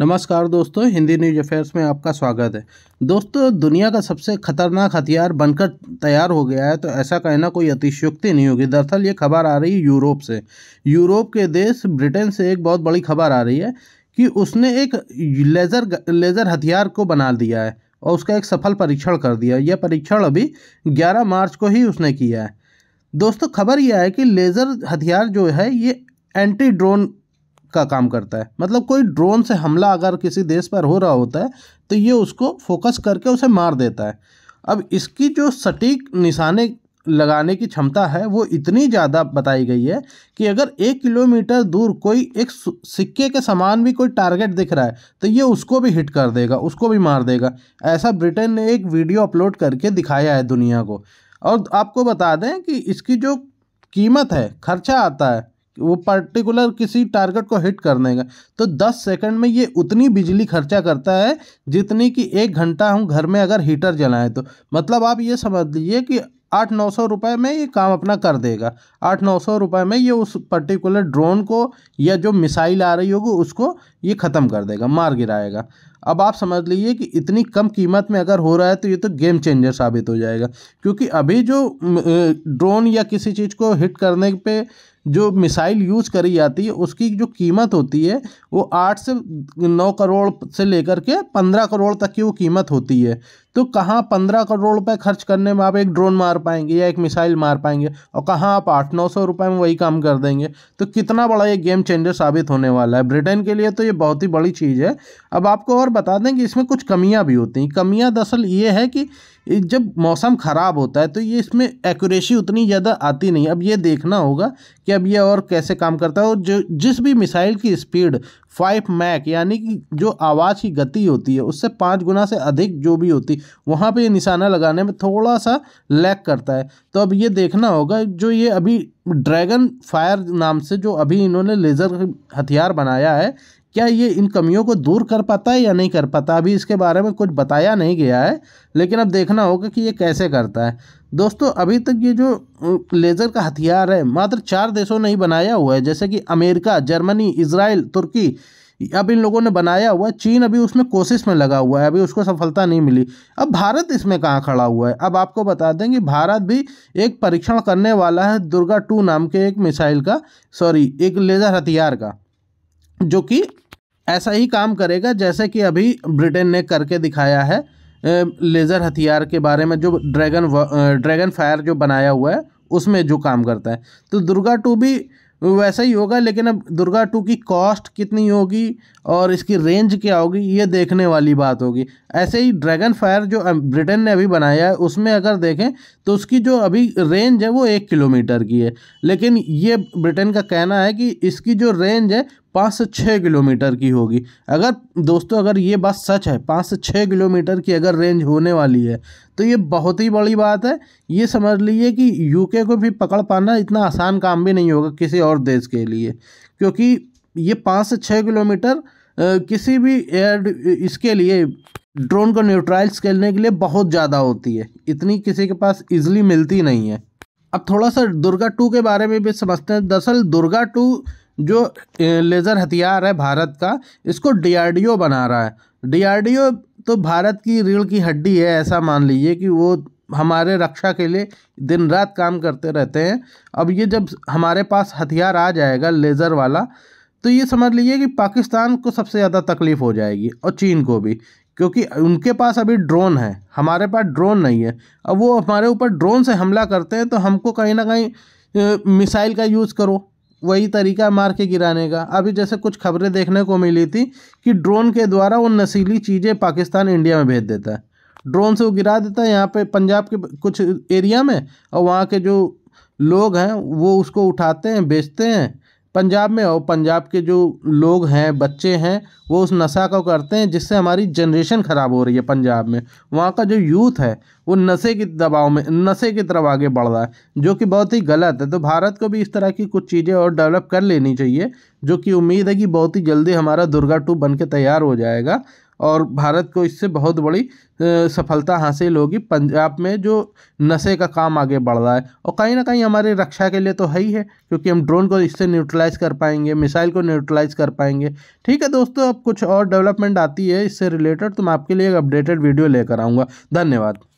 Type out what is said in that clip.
नमस्कार दोस्तों Hindi news affairs में आपका स्वागत है दोस्तों दुनिया का सबसे खतरनाक हथियार बनकर तैयार हो गया है तो ऐसा कहना कोई अतिशयोक्ति नहीं होगी दरअसल ये खबर आ रही है यूरोप से यूरोप के देश ब्रिटेन से एक बहुत बड़ी खबर आ रही है कि उसने एक लेज़र लेज़र हथियार को बना दिया है और उसका एक सफल परीक्षण कर दिया यह परीक्षण अभी ग्यारह मार्च को ही उसने किया है दोस्तों खबर यह है कि लेज़र हथियार जो है ये एंटी ड्रोन का काम करता है मतलब कोई ड्रोन से हमला अगर किसी देश पर हो रहा होता है तो ये उसको फोकस करके उसे मार देता है अब इसकी जो सटीक निशाने लगाने की क्षमता है वो इतनी ज़्यादा बताई गई है कि अगर एक किलोमीटर दूर कोई एक सिक्के के समान भी कोई टारगेट दिख रहा है तो ये उसको भी हिट कर देगा उसको भी मार देगा ऐसा ब्रिटेन ने एक वीडियो अपलोड करके दिखाया है दुनिया को और आपको बता दें कि इसकी जो कीमत है खर्चा आता है वो पर्टिकुलर किसी टारगेट को हिट करने का तो 10 सेकंड में ये उतनी बिजली खर्चा करता है जितनी कि एक घंटा हम घर में अगर हीटर जलाएं तो मतलब आप ये समझ लीजिए कि आठ नौ सौ रुपये में ये काम अपना कर देगा आठ नौ सौ रुपये में ये उस पर्टिकुलर ड्रोन को या जो मिसाइल आ रही होगी उसको ये ख़त्म कर देगा मार गिराएगा अब आप समझ लीजिए कि इतनी कम कीमत में अगर हो रहा है तो ये तो गेम चेंजर साबित हो जाएगा क्योंकि अभी जो ड्रोन या किसी चीज़ को हिट करने पे जो मिसाइल यूज़ करी जाती है उसकी जो कीमत होती है वो आठ से नौ करोड़ से लेकर के पंद्रह करोड़ तक की वो कीमत होती है तो कहाँ पंद्रह करोड़ रुपये खर्च करने में आप एक ड्रोन मार पाएंगे या एक मिसाइल मार पाएंगे और कहाँ आप आठ नौ सौ रुपये में वही काम कर देंगे तो कितना बड़ा ये गेम चेंजर साबित होने वाला है ब्रिटेन के लिए तो ये ये बहुत ही बड़ी चीज़ है अब आपको और बता दें कि इसमें कुछ कमियां भी होती हैं कमियां दरअसल ये है कि जब मौसम ख़राब होता है तो ये इसमें एक्यूरेसी उतनी ज़्यादा आती नहीं अब ये देखना होगा कि अब ये और कैसे काम करता है और जो जिस भी मिसाइल की स्पीड फाइव मैक यानी कि जो आवाज़ की गति होती है उससे पाँच गुना से अधिक जो भी होती वहाँ पर ये निशाना लगाने में थोड़ा सा लैक करता है तो अब ये देखना होगा जो ये अभी ड्रैगन फायर नाम से जो अभी इन्होंने लेज़र हथियार बनाया है क्या ये इन कमियों को दूर कर पाता है या नहीं कर पाता अभी इसके बारे में कुछ बताया नहीं गया है लेकिन अब देखना होगा कि ये कैसे करता है दोस्तों अभी तक ये जो लेज़र का हथियार है मात्र चार देशों ने ही बनाया हुआ है जैसे कि अमेरिका जर्मनी इसराइल तुर्की अब इन लोगों ने बनाया हुआ है चीन अभी उसमें कोशिश में लगा हुआ है अभी उसको सफलता नहीं मिली अब भारत इसमें कहाँ खड़ा हुआ है अब आपको बता दें कि भारत भी एक परीक्षण करने वाला है दुर्गा टू नाम के एक मिसाइल का सॉरी एक लेज़र हथियार का जो कि ऐसा ही काम करेगा जैसे कि अभी ब्रिटेन ने करके दिखाया है लेज़र हथियार के बारे में जो ड्रैगन ड्रैगन फायर जो बनाया हुआ है उसमें जो काम करता है तो दुर्गा टू भी वैसा ही होगा लेकिन अब दुर्गा टू की कॉस्ट कितनी होगी और इसकी रेंज क्या होगी ये देखने वाली बात होगी ऐसे ही ड्रैगन फायर जो ब्रिटेन ने अभी बनाया है उसमें अगर देखें तो उसकी जो अभी रेंज है वो एक किलोमीटर की है लेकिन ये ब्रिटेन का कहना है कि इसकी जो रेंज है पाँच से छः किलोमीटर की होगी अगर दोस्तों अगर ये बात सच है पाँच से छः किलोमीटर की अगर रेंज होने वाली है तो ये बहुत ही बड़ी बात है ये समझ लीजिए कि यूके को भी पकड़ पाना इतना आसान काम भी नहीं होगा किसी और देश के लिए क्योंकि ये पाँच से छः किलोमीटर किसी भी एयर इसके लिए ड्रोन को न्यूट्राइल्स करने के लिए बहुत ज़्यादा होती है इतनी किसी के पास इजीली मिलती नहीं है अब थोड़ा सा दुर्गा टू के बारे में भी समझते हैं दरअसल दुर्गा टू जो लेज़र हथियार है भारत का इसको डीआरडीओ बना रहा है डीआरडीओ तो भारत की रीढ़ की हड्डी है ऐसा मान लीजिए कि वो हमारे रक्षा के लिए दिन रात काम करते रहते हैं अब ये जब हमारे पास हथियार आ जाएगा लेज़र वाला तो ये समझ लीजिए कि पाकिस्तान को सबसे ज़्यादा तकलीफ़ हो जाएगी और चीन को भी क्योंकि उनके पास अभी ड्रोन है हमारे पास ड्रोन नहीं है अब वो हमारे ऊपर ड्रोन से हमला करते हैं तो हमको कहीं ना कहीं मिसाइल का यूज़ करो वही तरीका मार के गिराने का अभी जैसे कुछ खबरें देखने को मिली थी कि ड्रोन के द्वारा वो नशीली चीज़ें पाकिस्तान इंडिया में भेज देता है ड्रोन से वो गिरा देता है यहाँ पे पंजाब के कुछ एरिया में और वहाँ के जो लोग हैं वो उसको उठाते हैं बेचते हैं पंजाब में और पंजाब के जो लोग हैं बच्चे हैं वो उस नशा को करते हैं जिससे हमारी जनरेशन ख़राब हो रही है पंजाब में वहाँ का जो यूथ है वो नशे के दबाव में नशे की तरफ आगे बढ़ रहा है जो कि बहुत ही गलत है तो भारत को भी इस तरह की कुछ चीज़ें और डेवलप कर लेनी चाहिए जो कि उम्मीद है कि बहुत ही जल्दी हमारा दुर्गा टू बन के तैयार हो जाएगा और भारत को इससे बहुत बड़ी सफलता हासिल होगी पंजाब में जो नशे का काम आगे बढ़ रहा है और कहीं ना कहीं हमारे रक्षा के लिए तो है ही है क्योंकि हम ड्रोन को इससे न्यूट्रलाइज कर पाएंगे मिसाइल को न्यूट्रलाइज कर पाएंगे ठीक है दोस्तों अब कुछ और डेवलपमेंट आती है इससे रिलेटेड तो मैं आपके लिए एक अपडेटेड वीडियो लेकर आऊँगा धन्यवाद